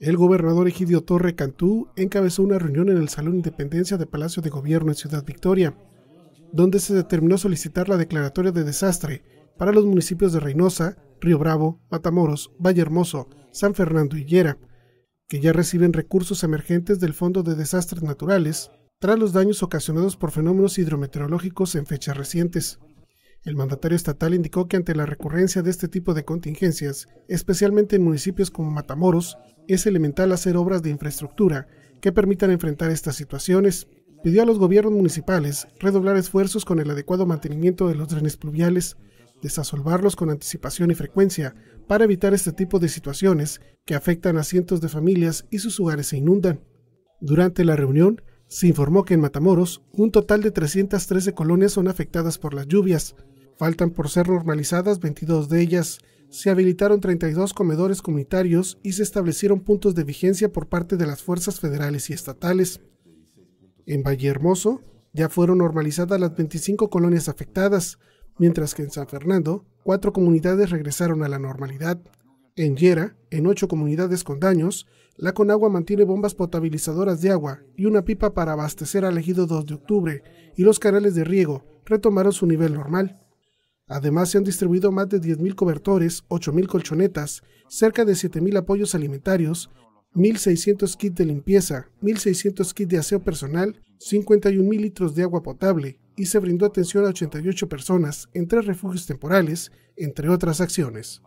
El gobernador Egidio Torre Cantú encabezó una reunión en el Salón Independencia de Palacio de Gobierno en Ciudad Victoria, donde se determinó solicitar la declaratoria de desastre para los municipios de Reynosa, Río Bravo, Matamoros, Valle Hermoso, San Fernando y Llera, que ya reciben recursos emergentes del Fondo de Desastres Naturales tras los daños ocasionados por fenómenos hidrometeorológicos en fechas recientes. El mandatario estatal indicó que ante la recurrencia de este tipo de contingencias, especialmente en municipios como Matamoros, es elemental hacer obras de infraestructura que permitan enfrentar estas situaciones. Pidió a los gobiernos municipales redoblar esfuerzos con el adecuado mantenimiento de los drenes pluviales, desasolvarlos con anticipación y frecuencia para evitar este tipo de situaciones que afectan a cientos de familias y sus hogares se inundan. Durante la reunión, se informó que en Matamoros un total de 313 colonias son afectadas por las lluvias, Faltan por ser normalizadas 22 de ellas. Se habilitaron 32 comedores comunitarios y se establecieron puntos de vigencia por parte de las fuerzas federales y estatales. En Vallehermoso ya fueron normalizadas las 25 colonias afectadas, mientras que en San Fernando, cuatro comunidades regresaron a la normalidad. En Yera, en ocho comunidades con daños, la Conagua mantiene bombas potabilizadoras de agua y una pipa para abastecer al ejido 2 de octubre, y los canales de riego retomaron su nivel normal. Además, se han distribuido más de 10.000 cobertores, 8.000 colchonetas, cerca de 7.000 apoyos alimentarios, 1.600 kits de limpieza, 1.600 kits de aseo personal, 51.000 litros de agua potable y se brindó atención a 88 personas en tres refugios temporales, entre otras acciones.